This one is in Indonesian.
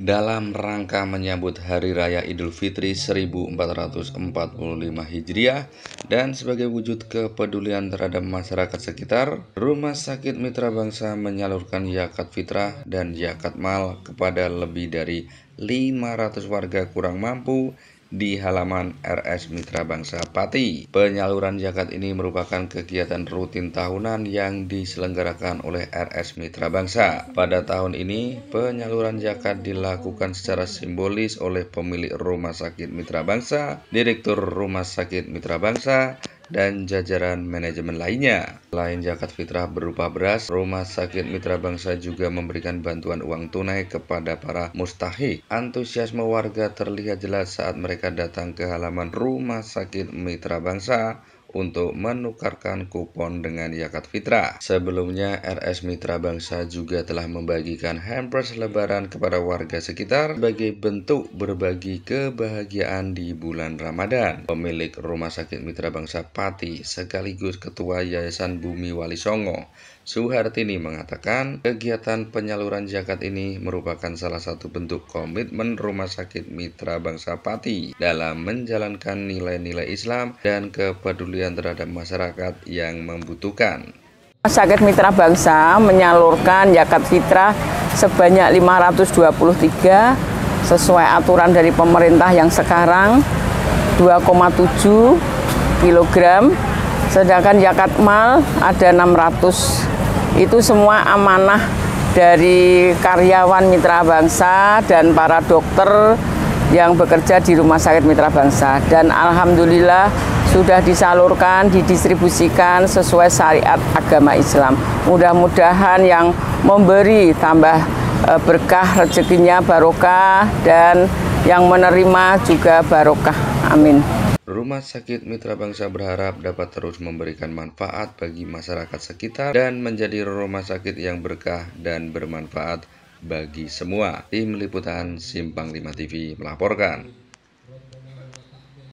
dalam rangka menyambut Hari Raya Idul Fitri 1445 Hijriah dan sebagai wujud kepedulian terhadap masyarakat sekitar, Rumah Sakit Mitra Bangsa menyalurkan zakat fitrah dan zakat mal kepada lebih dari 500 warga kurang mampu di halaman RS Mitra Bangsa Pati. Penyaluran zakat ini merupakan kegiatan rutin tahunan yang diselenggarakan oleh RS Mitra Bangsa. Pada tahun ini, penyaluran zakat dilakukan secara simbolis oleh pemilik Rumah Sakit Mitra Bangsa, Direktur Rumah Sakit Mitra Bangsa, dan jajaran manajemen lainnya. Selain zakat fitrah berupa beras, Rumah Sakit Mitra Bangsa juga memberikan bantuan uang tunai kepada para mustahik. Antusiasme warga terlihat jelas saat mereka datang ke halaman Rumah Sakit Mitra Bangsa untuk menukarkan kupon dengan Yakat fitra. Sebelumnya, RS Mitra Bangsa juga telah membagikan hampers lebaran kepada warga sekitar sebagai bentuk berbagi kebahagiaan di bulan Ramadan. Pemilik Rumah Sakit Mitra Bangsa Pati sekaligus Ketua Yayasan Bumi Wali Songo, Suhartini mengatakan kegiatan penyaluran zakat ini merupakan salah satu bentuk komitmen Rumah Sakit Mitra Bangsa Pati dalam menjalankan nilai-nilai Islam dan kepedulian kepedulian terhadap masyarakat yang membutuhkan. Sakit Mitra Bangsa menyalurkan zakat fitrah sebanyak 523 sesuai aturan dari pemerintah yang sekarang 2,7 kg sedangkan zakat mal ada 600 itu semua amanah dari karyawan mitra bangsa dan para dokter yang bekerja di Rumah Sakit Mitra Bangsa dan alhamdulillah sudah disalurkan, didistribusikan sesuai syariat agama Islam. Mudah-mudahan yang memberi tambah eh, berkah rezekinya barokah dan yang menerima juga barokah. Amin. Rumah Sakit Mitra Bangsa berharap dapat terus memberikan manfaat bagi masyarakat sekitar dan menjadi rumah sakit yang berkah dan bermanfaat bagi semua. Tim Liputan Simpang Lima TV melaporkan.